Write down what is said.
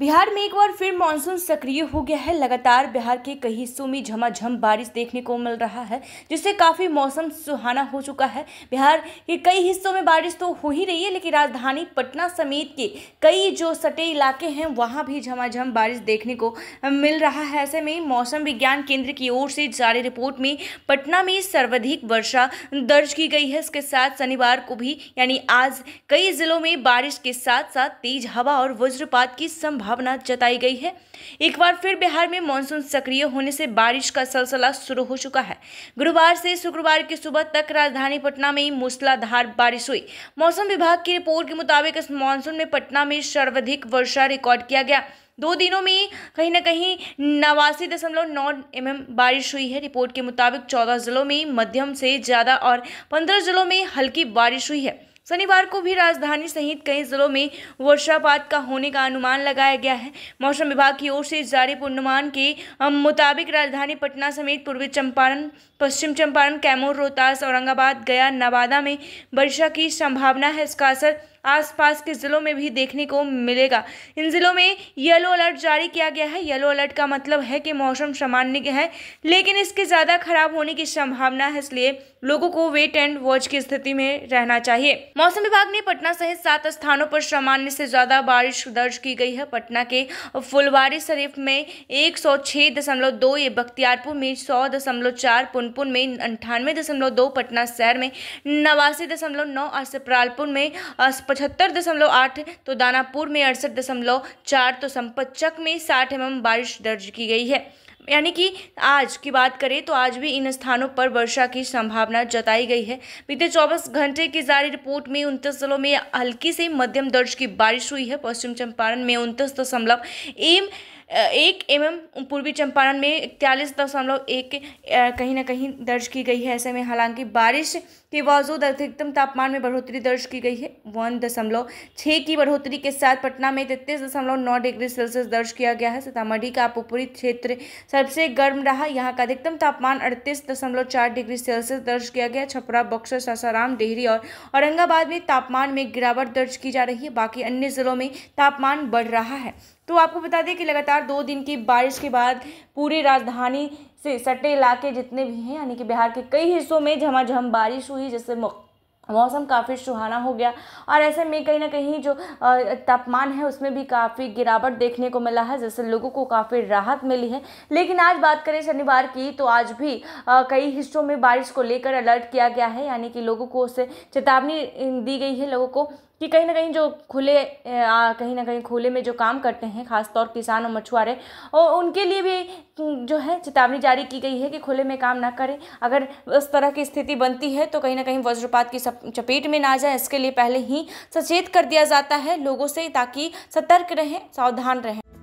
बिहार में एक बार फिर मानसून सक्रिय हो गया है लगातार बिहार के कई हिस्सों में झमाझम बारिश देखने को मिल रहा है जिससे काफ़ी मौसम सुहाना हो चुका है बिहार के कई हिस्सों में बारिश तो हो ही रही है लेकिन राजधानी पटना समेत के कई जो सटे इलाके हैं वहां भी झमाझम बारिश देखने को मिल रहा है ऐसे में मौसम विज्ञान केंद्र की ओर से जारी रिपोर्ट में पटना में सर्वाधिक वर्षा दर्ज की गई है इसके साथ शनिवार को भी यानी आज कई जिलों में बारिश के साथ साथ तेज हवा और वज्रपात की संभावना संभावना जताई गई है एक बार फिर बिहार में मानसून सक्रिय होने से बारिश का सिलसिला शुरू हो चुका है गुरुवार से शुक्रवार की सुबह तक राजधानी पटना में मूसलाधार बारिश हुई मौसम विभाग की रिपोर्ट के मुताबिक इस मानसून में पटना में सर्वाधिक वर्षा रिकॉर्ड किया गया दो दिनों में कहीं ना कहीं नवासी दशमलव नौ एम बारिश हुई है रिपोर्ट के मुताबिक चौदह जिलों में मध्यम से ज़्यादा और पंद्रह जिलों में हल्की बारिश हुई है शनिवार को भी राजधानी सहित कई जिलों में वर्षापात का होने का अनुमान लगाया गया है मौसम विभाग की ओर से जारी पूर्णमान के मुताबिक राजधानी पटना समेत पूर्वी चंपारण पश्चिम चंपारण कैमूर रोहतास औरंगाबाद गया नवादा में वर्षा की संभावना है इसका असर आसपास के ज़िलों में भी देखने को मिलेगा इन ज़िलों में येलो अलर्ट जारी किया गया है येलो अलर्ट का मतलब है कि मौसम सामान्य है लेकिन इसके ज़्यादा खराब होने की संभावना है इसलिए लोगों को वेट एंड वॉच की स्थिति में रहना चाहिए मौसम विभाग ने पटना सहित सात स्थानों पर सामान्य से ज्यादा बारिश दर्ज की गई है पटना के फुलवारी शरीफ में एक सौ छः दशमलव दो ये बख्तियारपुर में सौ दशमलव चार पुनपुन में अंठानवे दशमलव दो पटना शहर में नवासी दशमलव नौ और सपरालपुर में पचहत्तर दशमलव आठ तो दानापुर में अड़सठ दशमलव चार तो संपतचक में साठ एम बारिश दर्ज की गई है यानी कि आज की बात करें तो आज भी इन स्थानों पर वर्षा की संभावना जताई गई है बीते 24 घंटे की जारी रिपोर्ट में उनतीस जिलों में हल्की से मध्यम दर्ज की बारिश हुई है पश्चिम चंपारण में उनतीस दशमलव एम एक एम एम पूर्वी चंपारण में इकतालीस दशमलव एक कहीं ना कहीं दर्ज की गई है ऐसे में हालांकि बारिश के बावजूद अधिकतम तापमान में बढ़ोतरी दर्ज की गई है वन दशमलव छः की बढ़ोतरी के साथ पटना में तैतीस दशमलव नौ डिग्री सेल्सियस दर्ज किया गया है सीतामढ़ी का पूरी क्षेत्र सबसे गर्म रहा यहाँ का अधिकतम तापमान अड़तीस दशमलव चार डिग्री सेल्सियस दर्ज किया गया छपरा बक्सर सासाराम डेहरी और औरंगाबाद में तापमान में गिरावट दर्ज की जा रही है बाकी अन्य जिलों में तापमान बढ़ रहा है तो आपको बता दें कि लगातार दो दिन की बारिश के बाद पूरी राजधानी से सटे इलाके जितने भी हैं यानी कि बिहार के कई हिस्सों में झमाझम बारिश हुई जिससे मौसम काफ़ी सुहाना हो गया और ऐसे में कहीं ना कहीं जो तापमान है उसमें भी काफ़ी गिरावट देखने को मिला है जिससे लोगों को काफ़ी राहत मिली है लेकिन आज बात करें शनिवार की तो आज भी कई हिस्सों में बारिश को लेकर अलर्ट किया गया है यानी कि लोगों को उससे चेतावनी दी गई है लोगों को कि कहीं ना कहीं जो खुले कहीं ना कहीं खुले में जो काम करते हैं खासतौर किसान और मछुआरे और उनके लिए भी जो है चेतावनी जारी की गई है कि खुले में काम ना करें अगर उस तरह की स्थिति बनती है तो कहीं ना कहीं वज्रपात की चपेट में ना जाए इसके लिए पहले ही सचेत कर दिया जाता है लोगों से ताकि सतर्क रहें सावधान रहें